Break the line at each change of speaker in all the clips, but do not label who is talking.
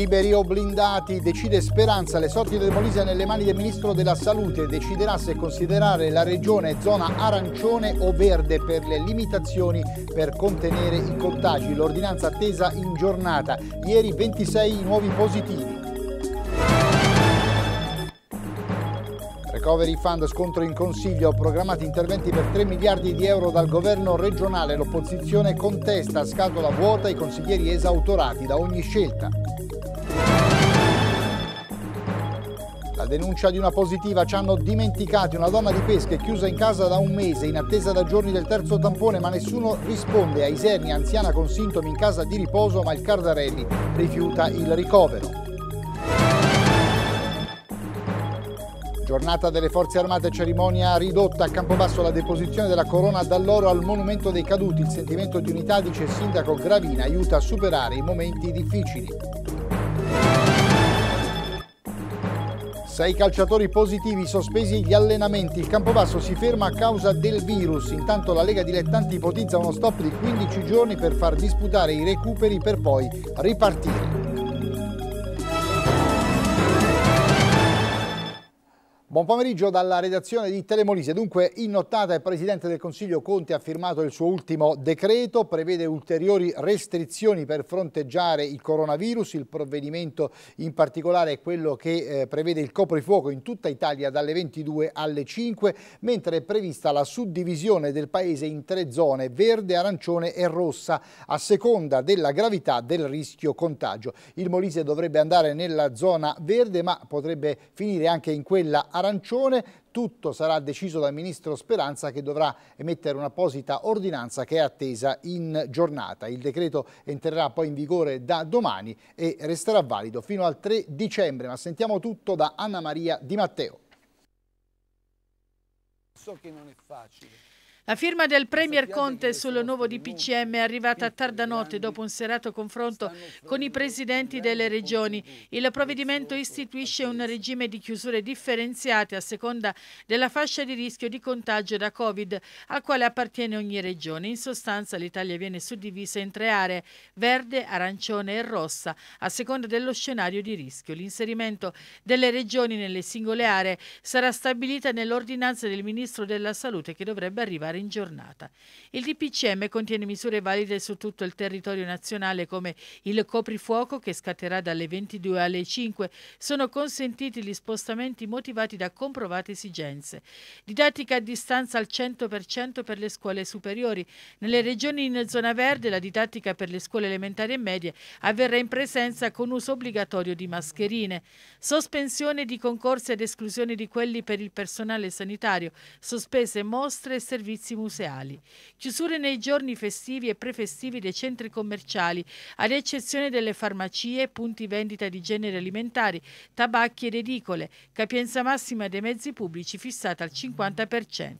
Liberi o blindati, decide Speranza, le sorti del Molise nelle mani del Ministro della Salute, deciderà se considerare la regione zona arancione o verde per le limitazioni per contenere i contagi, l'ordinanza attesa in giornata, ieri 26 nuovi positivi. Recovery Fund scontro in consiglio, programmati interventi per 3 miliardi di euro dal governo regionale, l'opposizione contesta, scatola vuota, i consiglieri esautorati da ogni scelta. denuncia di una positiva, ci hanno dimenticati una donna di pesca è chiusa in casa da un mese in attesa da giorni del terzo tampone ma nessuno risponde a Isernia, anziana con sintomi in casa di riposo ma il Cardarelli rifiuta il ricovero. Giornata delle Forze Armate, cerimonia ridotta a Campobasso la deposizione della corona dall'oro al Monumento dei Caduti. Il sentimento di unità, dice il sindaco Gravina, aiuta a superare i momenti difficili. Sei calciatori positivi sospesi gli allenamenti. Il Campobasso si ferma a causa del virus. Intanto la Lega Dilettanti ipotizza uno stop di 15 giorni per far disputare i recuperi per poi ripartire. Buon pomeriggio dalla redazione di Telemolise. Dunque, in nottata il Presidente del Consiglio Conte ha firmato il suo ultimo decreto, prevede ulteriori restrizioni per fronteggiare il coronavirus. Il provvedimento in particolare è quello che eh, prevede il coprifuoco in tutta Italia dalle 22 alle 5, mentre è prevista la suddivisione del Paese in tre zone, verde, arancione e rossa, a seconda della gravità del rischio contagio. Il Molise dovrebbe andare nella zona verde, ma potrebbe finire anche in quella arancione arancione. Tutto sarà deciso dal ministro Speranza che dovrà emettere un'apposita ordinanza che è attesa in giornata. Il decreto entrerà poi in vigore da domani e resterà valido fino al 3 dicembre. Ma sentiamo tutto
da Anna Maria Di Matteo.
So che non è facile
la firma del Premier Conte sul nuovo DPCM è arrivata a tarda notte dopo un serato confronto con i presidenti delle regioni. Il provvedimento istituisce un regime di chiusure differenziate a seconda della fascia di rischio di contagio da Covid al quale appartiene ogni regione. In sostanza l'Italia viene suddivisa in tre aree, verde, arancione e rossa, a seconda dello scenario di rischio. L'inserimento delle regioni nelle singole aree sarà stabilita nell'ordinanza del Ministro della Salute che dovrebbe arrivare effettuare in giornata. Il DPCM contiene misure valide su tutto il territorio nazionale come il coprifuoco che scatterà dalle 22 alle 5. Sono consentiti gli spostamenti motivati da comprovate esigenze. Didattica a distanza al 100% per le scuole superiori. Nelle regioni in zona verde la didattica per le scuole elementari e medie avverrà in presenza con uso obbligatorio di mascherine. Sospensione di concorsi ad esclusione di quelli per il personale sanitario, sospese mostre e servizi servizi museali. Chiusure nei giorni festivi e prefestivi dei centri commerciali, ad eccezione delle farmacie, punti vendita di generi alimentari, tabacchi ed edicole, capienza massima dei mezzi pubblici fissata al 50%.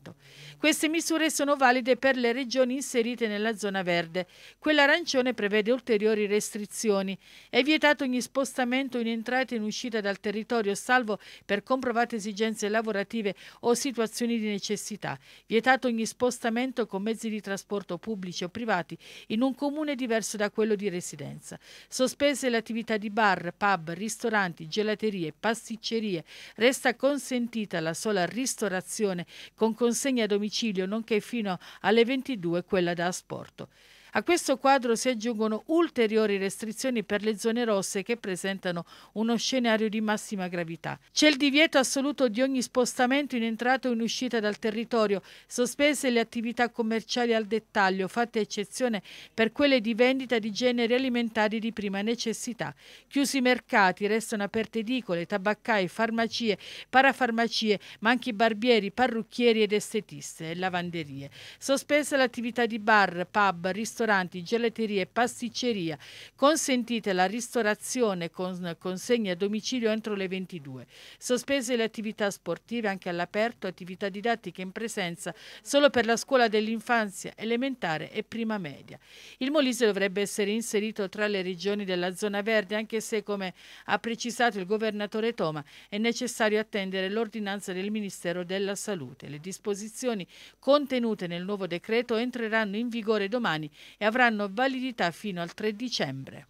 Queste misure sono valide per le regioni inserite nella zona verde. Quella arancione prevede ulteriori restrizioni. È vietato ogni spostamento in entrata e in uscita dal territorio, salvo per comprovate esigenze lavorative o situazioni di necessità. Vietato ogni spostamento con mezzi di trasporto pubblici o privati in un comune diverso da quello di residenza. Sospese le attività di bar, pub, ristoranti, gelaterie, pasticcerie. Resta consentita la sola ristorazione con consegna a domicilio nonché fino alle 22 quella da asporto. A questo quadro si aggiungono ulteriori restrizioni per le zone rosse che presentano uno scenario di massima gravità. C'è il divieto assoluto di ogni spostamento in entrata o in uscita dal territorio, sospese le attività commerciali al dettaglio, fatta eccezione per quelle di vendita di generi alimentari di prima necessità. Chiusi i mercati, restano aperte edicole, tabaccai, farmacie, parafarmacie, ma anche barbieri, parrucchieri ed estetiste e lavanderie. Sospese l'attività di bar, pub, ristoranti ristoranti, gelaterie, pasticceria. Consentite la ristorazione con consegne a domicilio entro le 22. Sospese le attività sportive anche all'aperto, attività didattiche in presenza solo per la scuola dell'infanzia, elementare e prima media. Il Molise dovrebbe essere inserito tra le regioni della zona verde anche se, come ha precisato il governatore Toma, è necessario attendere l'ordinanza del Ministero della Salute. Le disposizioni contenute nel nuovo decreto entreranno in vigore domani e avranno validità fino al 3 dicembre.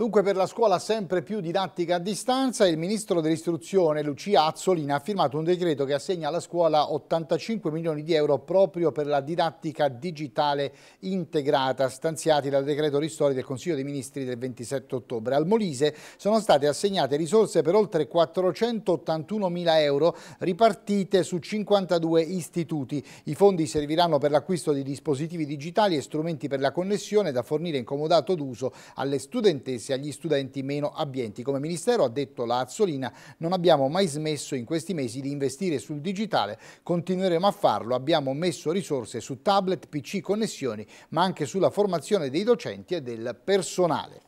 Dunque per la scuola sempre più didattica a distanza, il Ministro dell'Istruzione Lucia Azzolina ha firmato un decreto che assegna alla scuola 85 milioni di euro proprio per la didattica digitale integrata, stanziati dal decreto ristori del Consiglio dei Ministri del 27 ottobre. Al Molise sono state assegnate risorse per oltre 481 mila euro ripartite su 52 istituti. I fondi serviranno per l'acquisto di dispositivi digitali e strumenti per la connessione da fornire in comodato d'uso alle studentesse tasse agli studenti meno abbienti. Come Ministero, ha detto la Azzolina, non abbiamo mai smesso in questi mesi di investire sul digitale, continueremo a farlo, abbiamo messo risorse su tablet, pc, connessioni, ma anche sulla formazione dei docenti e del personale.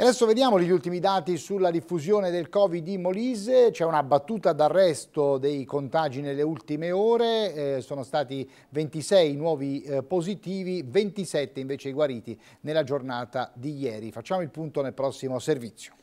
E adesso vediamo gli ultimi dati sulla diffusione del Covid in Molise, c'è una battuta d'arresto dei contagi nelle ultime ore, eh, sono stati 26 nuovi eh, positivi, 27 invece guariti nella giornata di ieri. Facciamo il punto nel prossimo servizio.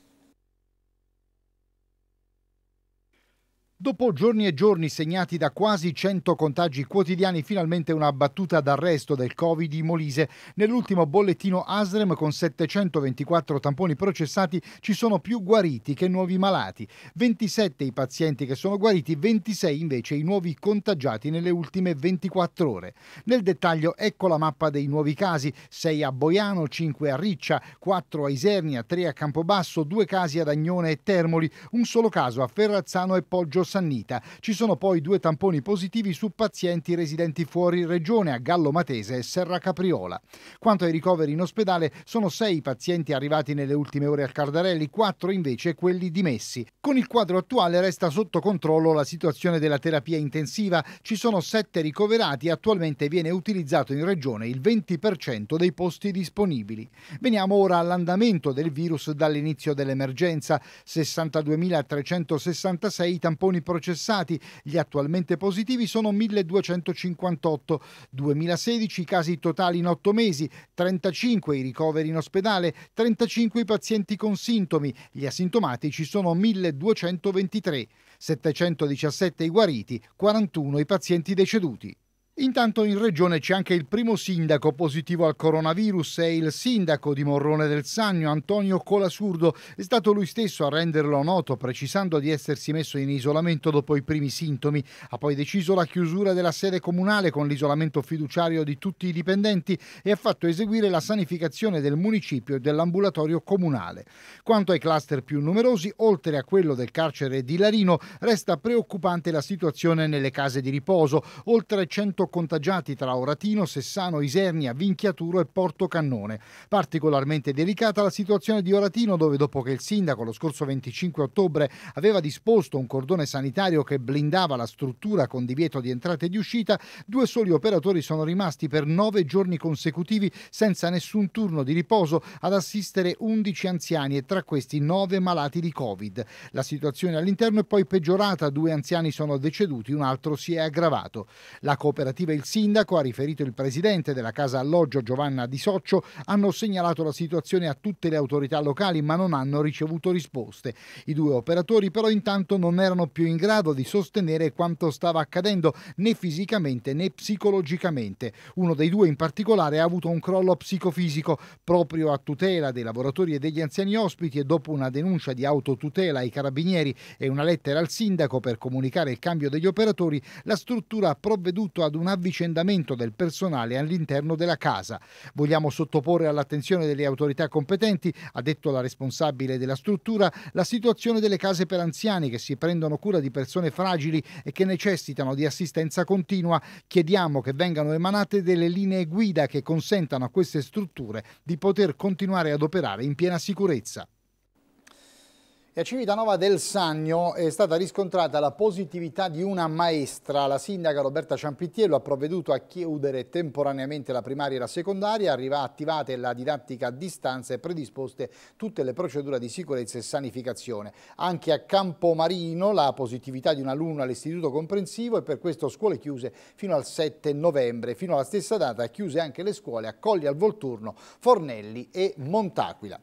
Dopo giorni e giorni segnati da quasi 100 contagi quotidiani, finalmente una battuta d'arresto del Covid in Molise. Nell'ultimo bollettino ASREM con 724 tamponi processati ci sono più guariti che nuovi malati. 27 i pazienti che sono guariti, 26 invece i nuovi contagiati nelle ultime 24 ore. Nel dettaglio ecco la mappa dei nuovi casi: 6 a Boiano, 5 a Riccia, 4 a Isernia, 3 a Campobasso, 2 casi ad Agnone e Termoli, un solo caso a Ferrazzano e Poggio Sannita. Ci sono poi due tamponi positivi su pazienti residenti fuori regione a Gallo Matese e Serra Capriola. Quanto ai ricoveri in ospedale, sono sei i pazienti arrivati nelle ultime ore al Cardarelli, quattro invece quelli dimessi. Con il quadro attuale resta sotto controllo la situazione della terapia intensiva. Ci sono sette ricoverati e attualmente viene utilizzato in regione il 20% dei posti disponibili. Veniamo ora all'andamento del virus dall'inizio dell'emergenza. 62.366 i tamponi tamponi processati, gli attualmente positivi sono 1258, 2016 i casi totali in 8 mesi, 35 i ricoveri in ospedale, 35 i pazienti con sintomi, gli asintomatici sono 1223, 717 i guariti, 41 i pazienti deceduti. Intanto in regione c'è anche il primo sindaco positivo al coronavirus, è il sindaco di Morrone del Sannio, Antonio Colasurdo. È stato lui stesso a renderlo noto, precisando di essersi messo in isolamento dopo i primi sintomi. Ha poi deciso la chiusura della sede comunale con l'isolamento fiduciario di tutti i dipendenti e ha fatto eseguire la sanificazione del municipio e dell'ambulatorio comunale. Quanto ai cluster più numerosi, oltre a quello del carcere di Larino, resta preoccupante la situazione nelle case di riposo. Oltre 100 18 contagiati tra Oratino, Sessano, Isernia, Vinchiaturo e Porto Cannone. Particolarmente delicata la situazione di Oratino dove dopo che il sindaco lo scorso 25 ottobre aveva disposto un cordone sanitario che blindava la struttura con divieto di entrata e di uscita, due soli operatori sono rimasti per nove giorni consecutivi senza nessun turno di riposo ad assistere 11 anziani e tra questi 9 malati di Covid. La situazione all'interno è poi peggiorata, due anziani sono deceduti, un altro si è aggravato. La cooperativa governativa e il sindaco, ha riferito il presidente della casa alloggio Giovanna Di Soccio, hanno segnalato la situazione a tutte le autorità locali ma non hanno ricevuto risposte. I due operatori però intanto non erano più in grado di sostenere quanto stava accadendo né fisicamente né psicologicamente. Uno dei due in particolare ha avuto un crollo psicofisico proprio a tutela dei lavoratori e degli anziani ospiti e dopo una denuncia di autotutela ai carabinieri e una lettera al sindaco per comunicare il cambio degli operatori, la struttura ha provveduto ad un un avvicendamento del personale all'interno della casa. Vogliamo sottoporre all'attenzione delle autorità competenti, ha detto la responsabile della struttura, la situazione delle case per anziani che si prendono cura di persone fragili e che necessitano di assistenza continua. Chiediamo che vengano emanate delle linee guida che consentano a queste strutture di poter continuare ad operare in piena sicurezza. E a Civitanova del Sagno è stata riscontrata la positività di una maestra. La sindaca Roberta Ciampittiello ha provveduto a chiudere temporaneamente la primaria e la secondaria, arriva attivate la didattica a distanza e predisposte tutte le procedure di sicurezza e sanificazione. Anche a Campomarino la positività di un alunno all'istituto comprensivo e per questo scuole chiuse fino al 7 novembre. Fino alla stessa data chiuse anche le scuole a Colli al Volturno, Fornelli e Montaquila.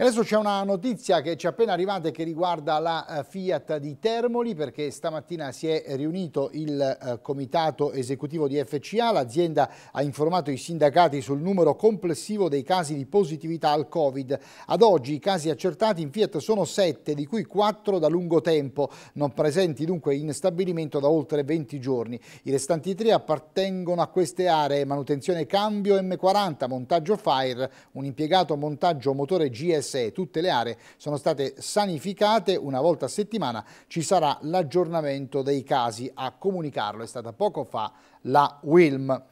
E adesso c'è una notizia che ci è appena arrivata e che riguarda la eh, Fiat di Termoli perché stamattina si è riunito il eh, comitato esecutivo di FCA, l'azienda ha informato i sindacati sul numero complessivo dei casi di positività al Covid. Ad oggi i casi accertati in Fiat sono 7, di cui 4 da lungo tempo, non presenti dunque in stabilimento da oltre 20 giorni. I restanti 3 appartengono a queste aree manutenzione cambio M40, montaggio Fire, un impiegato montaggio motore GS 6. Tutte le aree sono state sanificate, una volta a settimana ci sarà l'aggiornamento dei casi. A comunicarlo è stata poco fa la Wilm.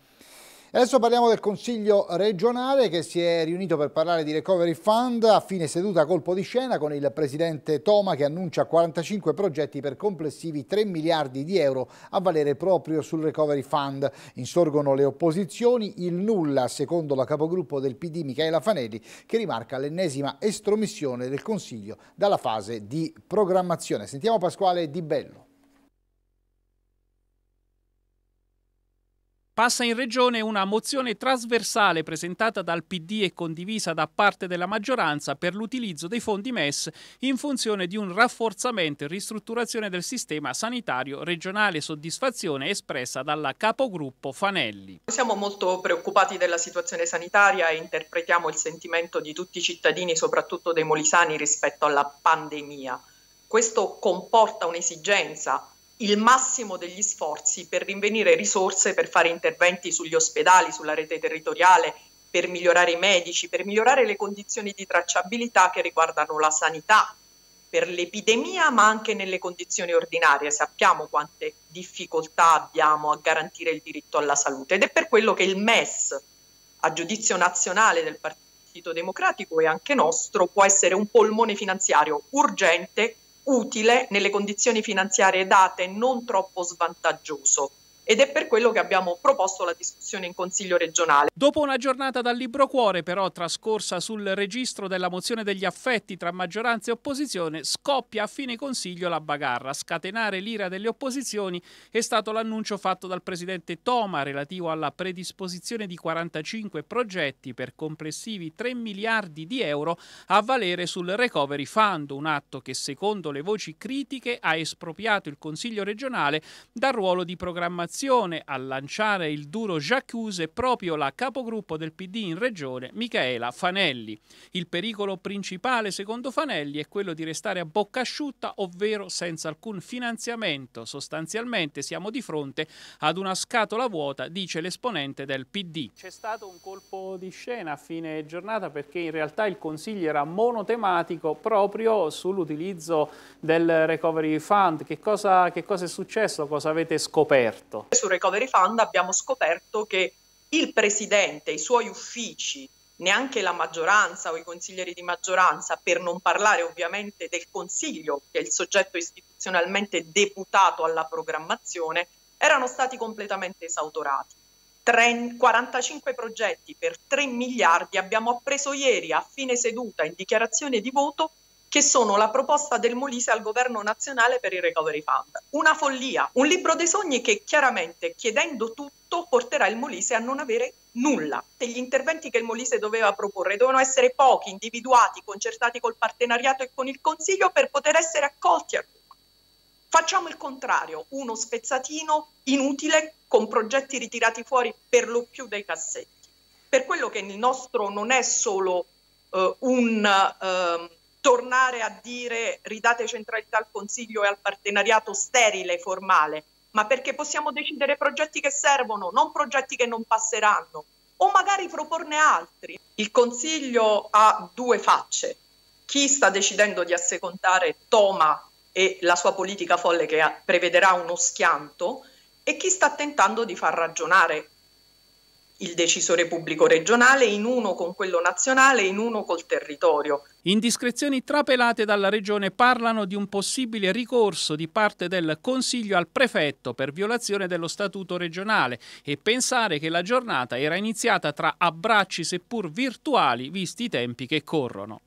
Adesso parliamo del Consiglio regionale che si è riunito per parlare di Recovery Fund a fine seduta colpo di scena con il presidente Toma che annuncia 45 progetti per complessivi 3 miliardi di euro a valere proprio sul Recovery Fund. Insorgono le opposizioni, il nulla secondo la capogruppo del PD Michaela Fanelli che rimarca l'ennesima estromissione del Consiglio dalla fase di programmazione. Sentiamo Pasquale Di Bello.
Passa in regione una mozione trasversale presentata dal PD e condivisa da parte della maggioranza per l'utilizzo dei fondi MES in funzione di un rafforzamento e ristrutturazione del sistema sanitario regionale, soddisfazione espressa dalla capogruppo Fanelli.
Siamo molto preoccupati della situazione sanitaria e interpretiamo il sentimento di tutti i cittadini, soprattutto dei molisani, rispetto alla pandemia. Questo comporta un'esigenza il massimo degli sforzi per rinvenire risorse per fare interventi sugli ospedali, sulla rete territoriale, per migliorare i medici, per migliorare le condizioni di tracciabilità che riguardano la sanità, per l'epidemia, ma anche nelle condizioni ordinarie. Sappiamo quante difficoltà abbiamo a garantire il diritto alla salute ed è per quello che il MES, a giudizio nazionale del Partito Democratico e anche nostro, può essere un polmone finanziario urgente utile nelle condizioni finanziarie date, non troppo svantaggioso ed è per quello che abbiamo proposto la discussione in Consiglio regionale. Dopo una giornata dal libro cuore
però trascorsa sul registro della mozione degli affetti tra maggioranza e opposizione scoppia a fine Consiglio la bagarra. Scatenare l'ira delle opposizioni è stato l'annuncio fatto dal Presidente Toma relativo alla predisposizione di 45 progetti per complessivi 3 miliardi di euro a valere sul Recovery Fund, un atto che secondo le voci critiche ha espropriato il Consiglio regionale dal ruolo di programmazione opposizione a lanciare il duro Giacchuse è proprio la capogruppo del PD in regione, Michaela Fanelli. Il pericolo principale, secondo Fanelli, è quello di restare a bocca asciutta, ovvero senza alcun finanziamento. Sostanzialmente siamo di fronte ad una scatola vuota, dice l'esponente del PD. C'è stato un colpo di scena a fine giornata perché in realtà il Consiglio era monotematico proprio sull'utilizzo del Recovery Fund. Che cosa, che cosa è successo? Cosa avete scoperto?
sul Recovery Fund abbiamo scoperto che il presidente, i suoi uffici, neanche la maggioranza o i consiglieri di maggioranza, per non parlare ovviamente del Consiglio, che è il soggetto istituzionalmente deputato alla programmazione, erano stati completamente esautorati. 45 progetti per 3 miliardi abbiamo appreso ieri a fine seduta in dichiarazione di voto che sono la proposta del Molise al governo nazionale per il Recovery Fund. Una follia, un libro dei sogni che chiaramente chiedendo tutto porterà il Molise a non avere nulla. Degli interventi che il Molise doveva proporre dovevano essere pochi, individuati, concertati col partenariato e con il Consiglio per poter essere accolti a Facciamo il contrario, uno spezzatino inutile con progetti ritirati fuori per lo più dai cassetti. Per quello che il nostro non è solo uh, un... Uh, tornare a dire ridate centralità al Consiglio e al partenariato sterile, formale, ma perché possiamo decidere progetti che servono, non progetti che non passeranno, o magari proporne altri. Il Consiglio ha due facce. Chi sta decidendo di assecondare Toma e la sua politica folle che prevederà uno schianto, e chi sta tentando di far ragionare il decisore pubblico regionale, in uno con quello nazionale, in uno col territorio. Indiscrezioni trapelate dalla
Regione parlano di un possibile ricorso di parte del Consiglio al prefetto per violazione dello statuto regionale e pensare che la giornata era iniziata tra abbracci seppur virtuali visti i tempi che corrono.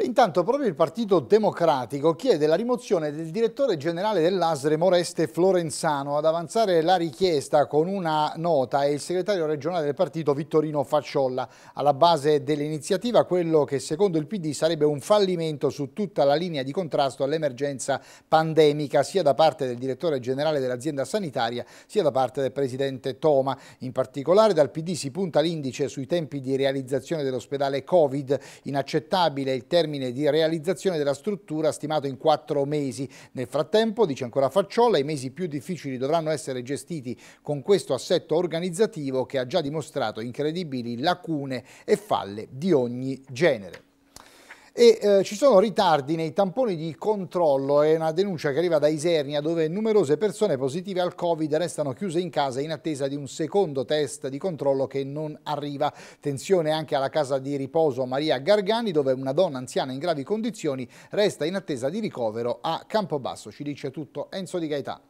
E intanto proprio il Partito Democratico chiede la rimozione del direttore generale dell'ASRE Moreste Florenzano. Ad avanzare la richiesta con una nota è il segretario regionale del partito Vittorino Facciolla. Alla base dell'iniziativa quello che secondo il PD sarebbe un fallimento su tutta la linea di contrasto all'emergenza pandemica sia da parte del direttore generale dell'azienda sanitaria sia da parte del presidente Toma. In particolare dal PD si punta l'indice sui tempi di realizzazione dell'ospedale Covid. Inaccettabile il termine termine di realizzazione della struttura stimato in quattro mesi. Nel frattempo, dice ancora Facciola, i mesi più difficili dovranno essere gestiti con questo assetto organizzativo che ha già dimostrato incredibili lacune e falle di ogni genere e eh, ci sono ritardi nei tamponi di controllo, è una denuncia che arriva da Isernia dove numerose persone positive al Covid restano chiuse in casa in attesa di un secondo test di controllo che non arriva. Tensione anche alla casa di riposo Maria Gargani dove una donna anziana in gravi condizioni resta in attesa di ricovero a Campobasso, ci dice tutto Enzo Di Gaetano.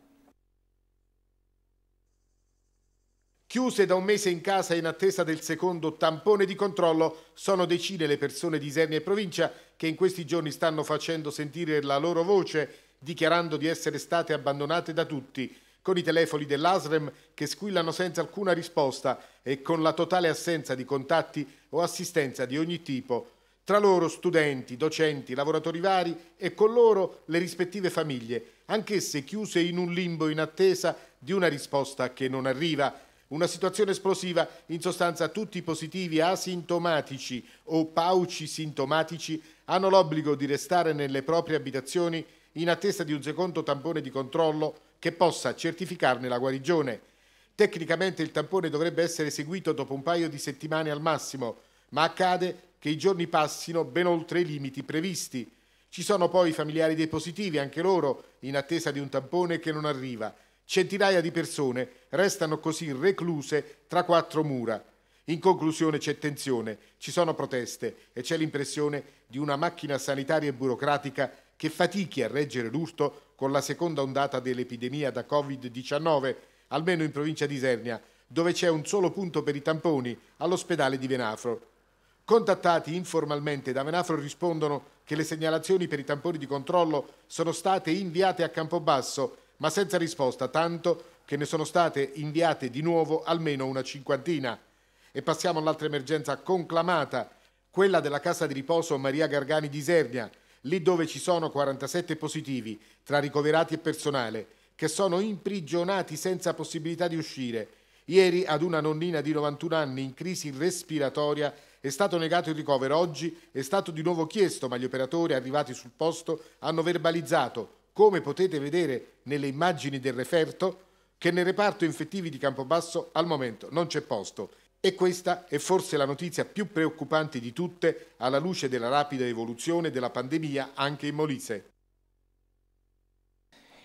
Chiuse da un mese in casa in attesa del secondo tampone di controllo, sono decine le persone di Isernia e provincia che in questi giorni stanno facendo sentire la loro voce, dichiarando di essere state abbandonate da tutti, con i telefoni dell'ASREM che squillano senza alcuna risposta e con la totale assenza di contatti o assistenza di ogni tipo. Tra loro studenti, docenti, lavoratori vari e con loro le rispettive famiglie, anch'esse chiuse in un limbo in attesa di una risposta che non arriva una situazione esplosiva, in sostanza tutti i positivi asintomatici o pauci sintomatici hanno l'obbligo di restare nelle proprie abitazioni in attesa di un secondo tampone di controllo che possa certificarne la guarigione. Tecnicamente il tampone dovrebbe essere eseguito dopo un paio di settimane al massimo, ma accade che i giorni passino ben oltre i limiti previsti. Ci sono poi i familiari dei positivi, anche loro, in attesa di un tampone che non arriva. Centinaia di persone restano così recluse tra quattro mura. In conclusione c'è tensione, ci sono proteste e c'è l'impressione di una macchina sanitaria e burocratica che fatichi a reggere l'urto con la seconda ondata dell'epidemia da Covid-19, almeno in provincia di Isernia, dove c'è un solo punto per i tamponi all'ospedale di Venafro. Contattati informalmente da Venafro rispondono che le segnalazioni per i tamponi di controllo sono state inviate a Campobasso ma senza risposta, tanto che ne sono state inviate di nuovo almeno una cinquantina. E passiamo all'altra emergenza conclamata, quella della casa di riposo Maria Gargani di Isernia, lì dove ci sono 47 positivi, tra ricoverati e personale, che sono imprigionati senza possibilità di uscire. Ieri ad una nonnina di 91 anni in crisi respiratoria è stato negato il ricovero, oggi è stato di nuovo chiesto, ma gli operatori arrivati sul posto hanno verbalizzato come potete vedere nelle immagini del referto, che nel reparto infettivi di Campobasso al momento non c'è posto. E questa è forse la notizia più preoccupante di tutte alla luce della rapida evoluzione della pandemia anche in Molise.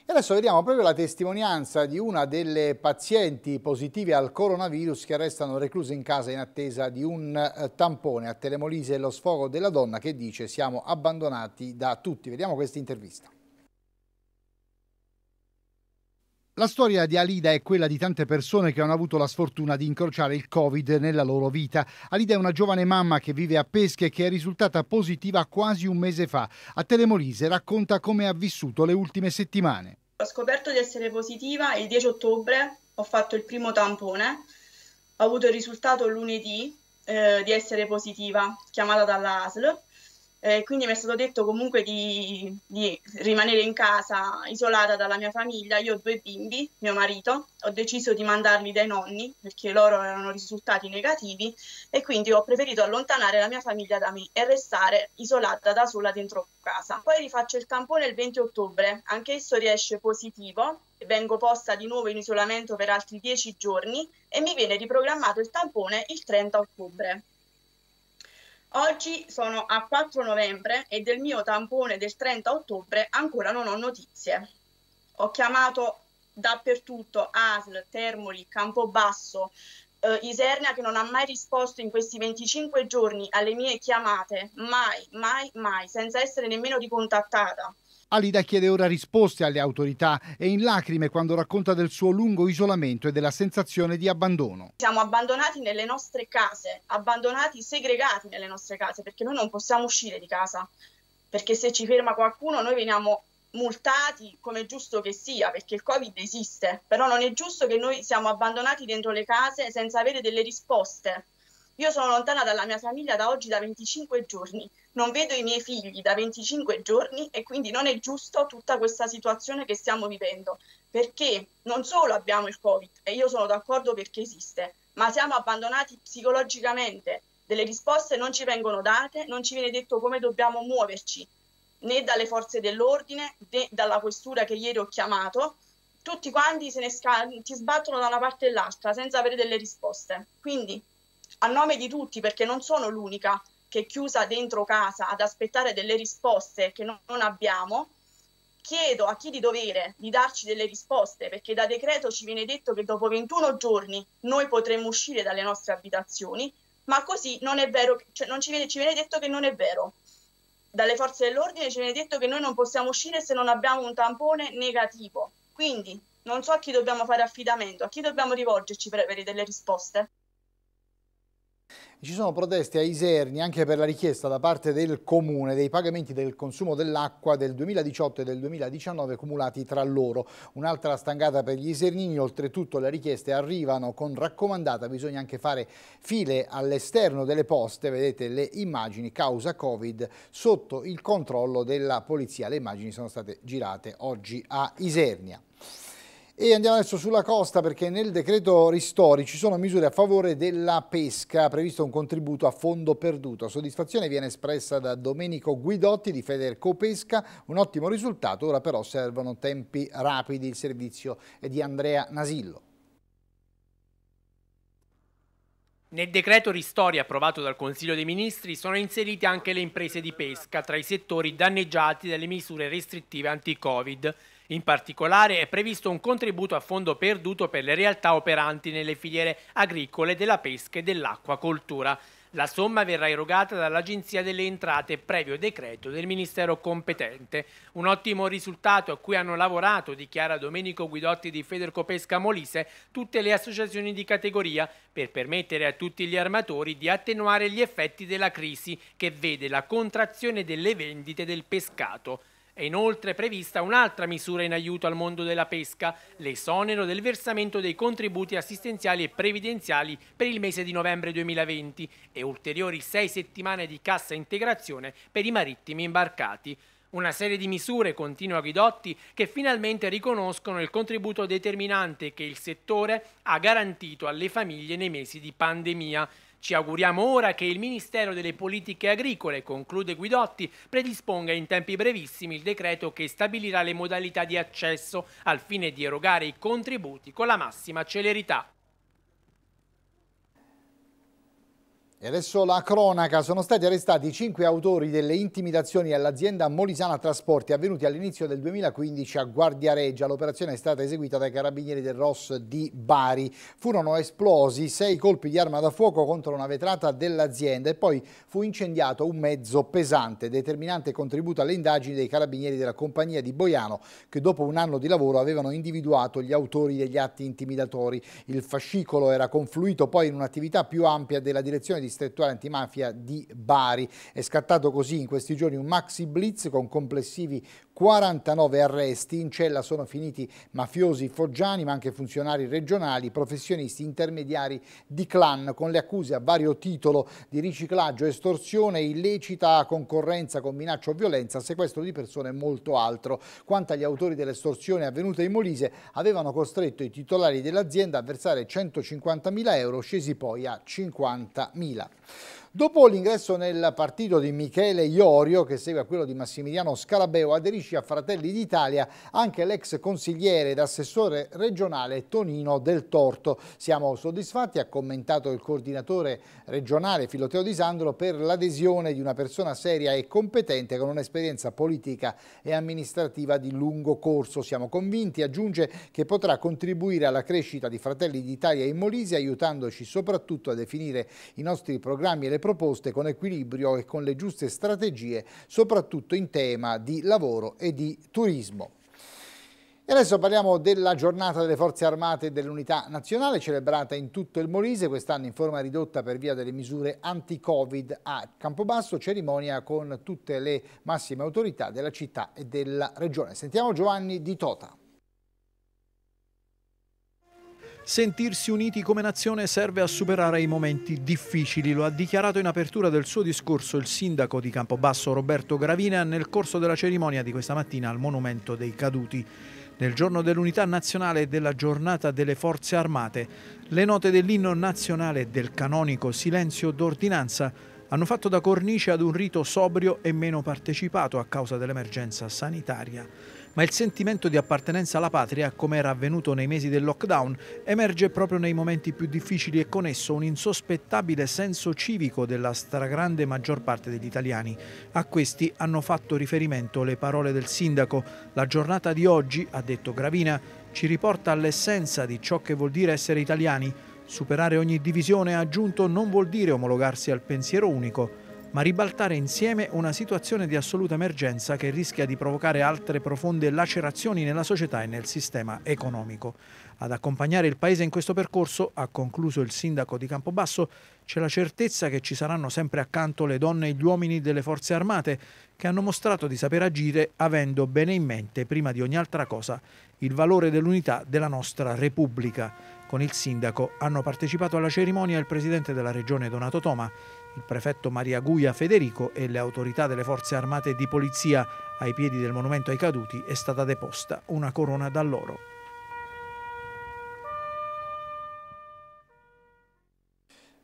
E adesso vediamo proprio la testimonianza di una delle pazienti positive al coronavirus che restano recluse in casa in attesa di un eh, tampone. A Telemolise lo sfogo della donna che dice siamo abbandonati da tutti. Vediamo questa intervista. La storia di Alida è quella di tante persone che hanno avuto la sfortuna di incrociare il Covid nella loro vita. Alida è una giovane mamma che vive a Pesche e che è risultata positiva quasi un mese fa. A Telemolise racconta come ha vissuto le ultime settimane.
Ho scoperto di essere positiva il 10 ottobre, ho fatto il primo tampone, ho avuto il risultato lunedì eh, di essere positiva, chiamata dall'ASL. Eh, quindi mi è stato detto comunque di, di, rimanere in casa isolata dalla mia famiglia. Io ho due bimbi, mio marito, ho deciso di mandarli dai nonni perché loro erano risultati negativi e quindi ho preferito allontanare la mia famiglia da me e restare isolata da sola dentro casa. Poi rifaccio il tampone il 20 ottobre, anch'esso riesce positivo. Vengo posta di nuovo in isolamento per altri 10 giorni e mi viene riprogrammato il tampone il 30 ottobre. Oggi sono a 4 novembre e del mio tampone del 30 ottobre ancora non ho notizie. Ho chiamato dappertutto ASL, Termoli, Campobasso, eh, Isernia che non ha mai risposto in questi 25 giorni alle mie chiamate, mai, mai, mai, senza essere nemmeno
ricontattata. Alida chiede ora risposte alle autorità e in lacrime quando racconta del suo lungo isolamento e della sensazione di abbandono.
Siamo abbandonati nelle nostre case, abbandonati, segregati nelle nostre case perché noi non possiamo uscire di casa, perché se ci ferma qualcuno noi veniamo multati come è giusto che sia perché il Covid esiste, però non è giusto che noi siamo abbandonati dentro le case senza avere delle risposte. Io sono lontana dalla mia famiglia da oggi da 25 giorni non vedo i miei figli da 25 giorni e quindi non è giusto tutta questa situazione che stiamo vivendo, perché non solo abbiamo il Covid, e io sono d'accordo perché esiste, ma siamo abbandonati psicologicamente, delle risposte non ci vengono date, non ci viene detto come dobbiamo muoverci, né dalle forze dell'ordine, né dalla questura che ieri ho chiamato, tutti quanti se ne sca- ti sbattono da una parte e l'altra senza avere delle risposte. Quindi, a nome di tutti, perché non sono l'unica, che è chiusa dentro casa ad aspettare delle risposte che non, non abbiamo, chiedo a chi di dovere di darci delle risposte, perché da decreto ci viene detto che dopo 21 giorni noi potremmo uscire dalle nostre abitazioni, ma così non è vero, cioè non ci, viene, ci, viene, detto che non è vero. Dalle forze dell'ordine ci viene detto che noi non possiamo uscire se non abbiamo un tampone negativo. Quindi non so a chi dobbiamo fare affidamento, a chi dobbiamo rivolgerci per avere delle risposte.
Ci sono proteste a Iserni anche per la richiesta da parte del Comune dei pagamenti del consumo dell'acqua del 2018 e del 2019 cumulati tra loro. Un'altra stangata per gli isernini, oltretutto le richieste arrivano con raccomandata, bisogna anche fare file all'esterno delle poste, vedete le immagini causa Covid sotto il controllo della polizia. Le immagini sono state girate oggi a Isernia. E andiamo adesso sulla costa perché nel decreto ristori ci sono misure a favore della pesca, previsto un contributo a fondo perduto. Soddisfazione viene espressa da Domenico Guidotti di Pesca, un ottimo risultato, ora però servono tempi rapidi, il servizio è di Andrea Nasillo.
Nel decreto ristori approvato dal Consiglio dei Ministri sono inserite anche le imprese di pesca tra i settori danneggiati dalle misure restrittive anti-Covid. In particolare è previsto un contributo a fondo perduto per le realtà operanti nelle filiere agricole della pesca e dell'acquacoltura. La somma verrà erogata dall'Agenzia delle Entrate previo decreto del Ministero competente. Un ottimo risultato a cui hanno lavorato, dichiara Domenico Guidotti di Federco Pesca Molise, tutte le associazioni di categoria per permettere a tutti gli armatori di attenuare gli effetti della crisi che vede la contrazione delle vendite del pescato. È inoltre prevista un'altra misura in aiuto al mondo della pesca, l'esonero del versamento dei contributi assistenziali e previdenziali per il mese di novembre 2020 e ulteriori sei settimane di cassa integrazione per i marittimi imbarcati. Una serie di misure, continua Ghidotti, che finalmente riconoscono il contributo determinante che il settore ha garantito alle famiglie nei mesi di pandemia. Ci auguriamo ora che il Ministero delle Politiche Agricole, conclude Guidotti, predisponga in tempi brevissimi il decreto che stabilirà le modalità di accesso al fine di erogare i contributi con la massima celerità.
E adesso la cronaca. Sono stati arrestati cinque autori delle intimidazioni all'azienda Molisana Trasporti avvenuti all'inizio del 2015 a Guardia Reggia. L'operazione è stata eseguita dai carabinieri del ROS di Bari. Furono esplosi sei colpi di arma da fuoco contro una vetrata dell'azienda e poi fu incendiato un mezzo pesante. Determinante contributo alle indagini dei carabinieri della compagnia di Boiano che dopo un anno di lavoro avevano individuato gli autori degli atti intimidatori. Il fascicolo era confluito poi in un'attività più ampia della direzione di distrettuale antimafia di Bari. È scattato così in questi giorni un maxi blitz con complessivi 49 arresti, in cella sono finiti mafiosi foggiani ma anche funzionari regionali, professionisti, intermediari di clan con le accuse a vario titolo di riciclaggio, estorsione, illecita concorrenza con minaccia o violenza, sequestro di persone e molto altro. Quanto agli autori dell'estorsione avvenuta in Molise avevano costretto i titolari dell'azienda a versare 150.000 euro scesi poi a 50.000. similar. Dopo l'ingresso nel partito di Michele Iorio, che segue a quello di Massimiliano Scalabeo, aderisce a Fratelli d'Italia anche l'ex consigliere ed assessore regionale Tonino Del Torto. Siamo soddisfatti, ha commentato il coordinatore regionale Filoteo Di Sandro, per l'adesione di una persona seria e competente con un'esperienza politica e amministrativa di lungo corso. Siamo convinti, aggiunge, che potrà contribuire alla crescita di Fratelli d'Italia in Molise, aiutandoci soprattutto a definire i nostri programmi e le proposte con equilibrio e con le giuste strategie, soprattutto in tema di lavoro e di turismo. E adesso parliamo della giornata delle forze armate e dell'unità nazionale celebrata in tutto il Molise, quest'anno in forma ridotta per via delle misure anti-covid a Campobasso, cerimonia con tutte le massime autorità della città e della regione. Sentiamo Giovanni Di Tota.
Sentirsi uniti come nazione serve a superare i momenti difficili, lo ha dichiarato in apertura del suo discorso il sindaco di Campobasso Roberto Gravina nel corso della cerimonia di questa mattina al Monumento dei Caduti. Nel giorno dell'unità nazionale e della giornata delle forze armate, le note dell'inno nazionale e del canonico silenzio d'ordinanza hanno fatto da cornice ad un rito sobrio e meno partecipato a causa dell'emergenza sanitaria ma il sentimento di appartenenza alla patria, come era avvenuto nei mesi del lockdown, emerge proprio nei momenti più difficili e con esso un insospettabile senso civico della stragrande maggior parte degli italiani. A questi hanno fatto riferimento le parole del sindaco. La giornata di oggi, ha detto Gravina, ci riporta all'essenza di ciò che vuol dire essere italiani. Superare ogni divisione, ha aggiunto, non vuol dire omologarsi al pensiero unico ma ribaltare insieme una situazione di assoluta emergenza che rischia di provocare altre profonde lacerazioni nella società e nel sistema economico. Ad accompagnare il Paese in questo percorso, ha concluso il sindaco di Campobasso, c'è la certezza che ci saranno sempre accanto le donne e gli uomini delle forze armate che hanno mostrato di saper agire avendo bene in mente, prima di ogni altra cosa, il valore dell'unità della nostra Repubblica. Con il sindaco hanno partecipato alla cerimonia il presidente della regione Donato Toma, il prefetto Maria Guia Federico e le autorità delle forze armate e di polizia. Ai piedi del monumento ai caduti è stata deposta una corona d'alloro.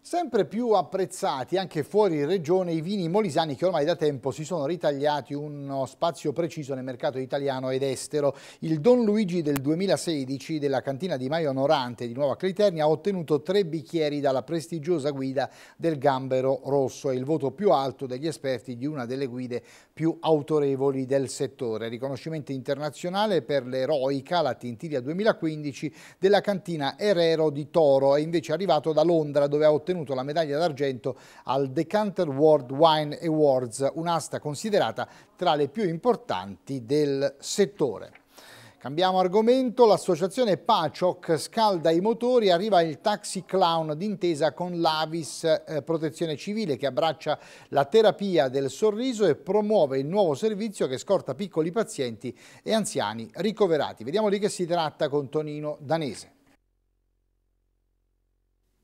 Sempre più apprezzati anche fuori regione i vini molisani che ormai da tempo si sono ritagliati uno spazio preciso nel mercato italiano ed estero. Il Don Luigi del 2016 della cantina di Maio Norante di Nuova Criternia ha ottenuto tre bicchieri dalla prestigiosa guida del Gambero Rosso. È il voto più alto degli esperti di una delle guide più autorevoli del settore. Riconoscimento internazionale per l'eroica, la Tintilia 2015, della cantina Herrero di Toro. È invece arrivato da Londra dove ha ottenuto la medaglia d'argento al Decanter World Wine Awards, un'asta considerata tra le più importanti del settore. Cambiamo argomento, l'associazione Pacioc scalda i motori, arriva il taxi clown d'intesa con l'Avis eh, Protezione Civile che abbraccia la terapia del sorriso e promuove il nuovo servizio che scorta piccoli pazienti e anziani ricoverati. Vediamo di che si tratta con Tonino Danese.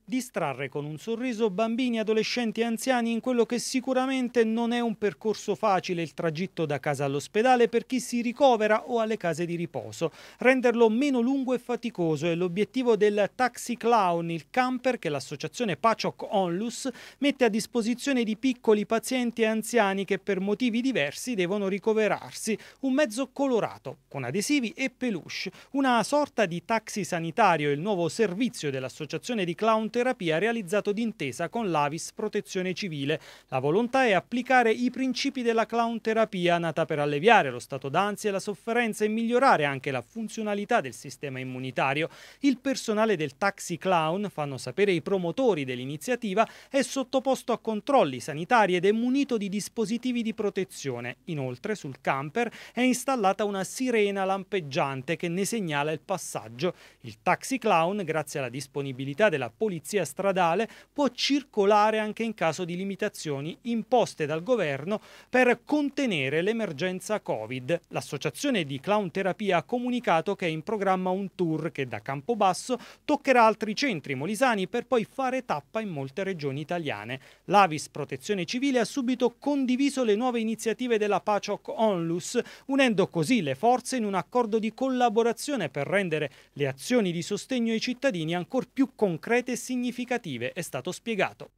Distrarre
con un sorriso bambini, adolescenti e anziani in quello che sicuramente non è un percorso facile, il tragitto da casa all'ospedale per chi si ricovera o alle case di riposo. Renderlo meno lungo e faticoso è l'obiettivo del Taxi Clown, il camper che l'associazione Pachoc Onlus mette a disposizione di piccoli pazienti e anziani che per motivi diversi devono ricoverarsi. Un mezzo colorato, con adesivi e peluche, una sorta di taxi sanitario, il nuovo servizio dell'associazione di clown terapia realizzato d'intesa con l'Avis Protezione Civile. La volontà è applicare i principi della clown terapia nata per alleviare lo stato d'ansia e la sofferenza e migliorare anche la funzionalità del sistema immunitario. Il personale del taxi clown, fanno sapere i promotori dell'iniziativa, è sottoposto a controlli sanitari ed è munito di dispositivi di protezione. Inoltre sul camper è installata una sirena lampeggiante che ne segnala il passaggio. Il taxi clown, grazie alla disponibilità della polizia polizia stradale può circolare anche in caso di limitazioni imposte dal governo per contenere l'emergenza Covid. L'associazione di clown terapia ha comunicato che è in programma un tour che da Campobasso toccherà altri centri molisani per poi fare tappa in molte regioni italiane. L'Avis Protezione Civile ha subito condiviso le nuove iniziative della Pacoc Onlus, unendo così le forze in un accordo di collaborazione per rendere le azioni di sostegno ai cittadini ancora più concrete e significative significative, è stato spiegato.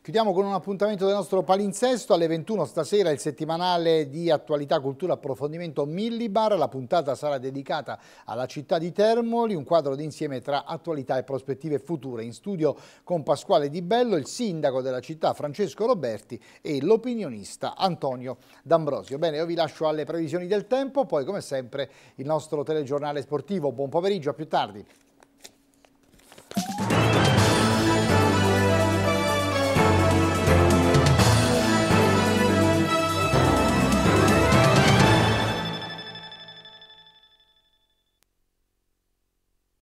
Chiudiamo con un appuntamento del nostro palinsesto alle 21 stasera il settimanale di attualità, cultura, approfondimento Millibar. La puntata sarà dedicata alla città di Termoli, un quadro d'insieme tra attualità e prospettive future. In studio con Pasquale Di Bello, il sindaco della città Francesco Roberti e l'opinionista Antonio D'Ambrosio. Bene, io vi lascio alle previsioni del tempo, poi come sempre il nostro telegiornale sportivo. Buon pomeriggio, a più tardi.